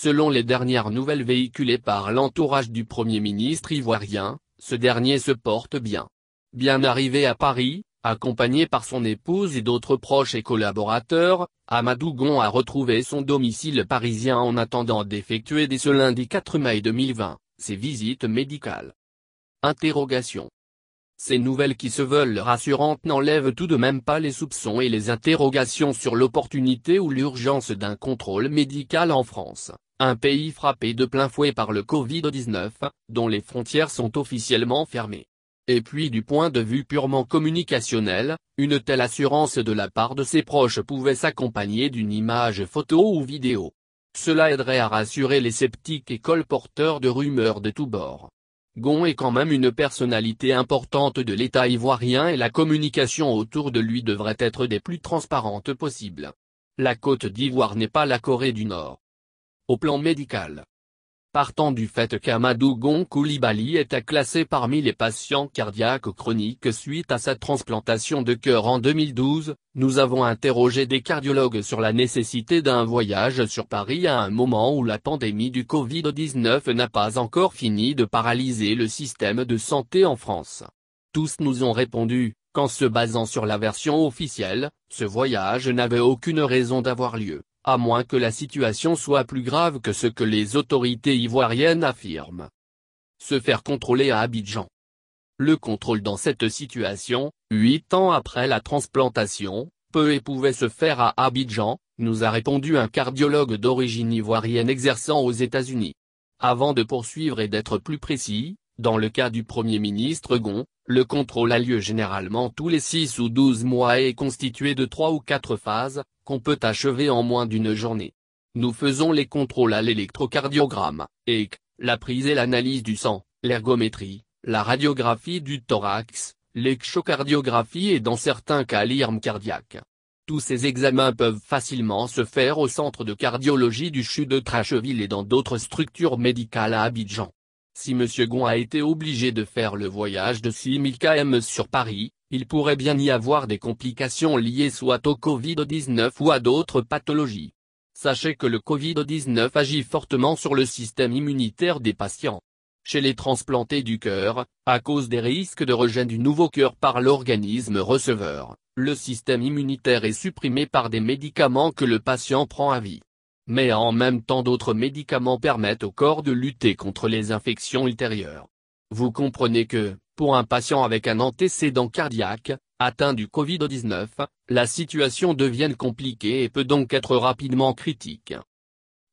Selon les dernières nouvelles véhiculées par l'entourage du Premier ministre ivoirien, ce dernier se porte bien. Bien arrivé à Paris, accompagné par son épouse et d'autres proches et collaborateurs, Amadou a retrouvé son domicile parisien en attendant d'effectuer dès ce lundi 4 mai 2020, ses visites médicales. Interrogation. Ces nouvelles qui se veulent rassurantes n'enlèvent tout de même pas les soupçons et les interrogations sur l'opportunité ou l'urgence d'un contrôle médical en France. Un pays frappé de plein fouet par le Covid-19, dont les frontières sont officiellement fermées. Et puis du point de vue purement communicationnel, une telle assurance de la part de ses proches pouvait s'accompagner d'une image photo ou vidéo. Cela aiderait à rassurer les sceptiques et colporteurs de rumeurs de tous bords. Gon est quand même une personnalité importante de l'État ivoirien et la communication autour de lui devrait être des plus transparentes possibles. La Côte d'Ivoire n'est pas la Corée du Nord au plan médical. Partant du fait qu'Amadou Gon Koulibaly était classé parmi les patients cardiaques chroniques suite à sa transplantation de cœur en 2012, nous avons interrogé des cardiologues sur la nécessité d'un voyage sur Paris à un moment où la pandémie du Covid-19 n'a pas encore fini de paralyser le système de santé en France. Tous nous ont répondu, qu'en se basant sur la version officielle, ce voyage n'avait aucune raison d'avoir lieu à moins que la situation soit plus grave que ce que les autorités ivoiriennes affirment. Se faire contrôler à Abidjan. Le contrôle dans cette situation, huit ans après la transplantation, peut et pouvait se faire à Abidjan, nous a répondu un cardiologue d'origine ivoirienne exerçant aux États-Unis. Avant de poursuivre et d'être plus précis, dans le cas du Premier ministre Gon, le contrôle a lieu généralement tous les 6 ou 12 mois et est constitué de 3 ou 4 phases, qu'on peut achever en moins d'une journée. Nous faisons les contrôles à l'électrocardiogramme, que la prise et l'analyse du sang, l'ergométrie, la radiographie du thorax, l'échocardiographie et dans certains cas l'IRM cardiaque. Tous ces examens peuvent facilement se faire au centre de cardiologie du CHU de Tracheville et dans d'autres structures médicales à Abidjan. Si M. Gon a été obligé de faire le voyage de 6000 km sur Paris, il pourrait bien y avoir des complications liées soit au Covid-19 ou à d'autres pathologies. Sachez que le Covid-19 agit fortement sur le système immunitaire des patients. Chez les transplantés du cœur, à cause des risques de rejet du nouveau cœur par l'organisme receveur, le système immunitaire est supprimé par des médicaments que le patient prend à vie. Mais en même temps d'autres médicaments permettent au corps de lutter contre les infections ultérieures. Vous comprenez que, pour un patient avec un antécédent cardiaque, atteint du Covid-19, la situation devienne compliquée et peut donc être rapidement critique.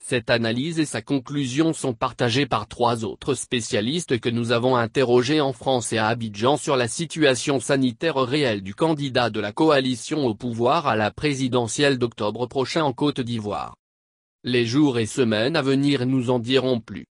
Cette analyse et sa conclusion sont partagées par trois autres spécialistes que nous avons interrogés en France et à Abidjan sur la situation sanitaire réelle du candidat de la coalition au pouvoir à la présidentielle d'octobre prochain en Côte d'Ivoire. Les jours et semaines à venir nous en diront plus.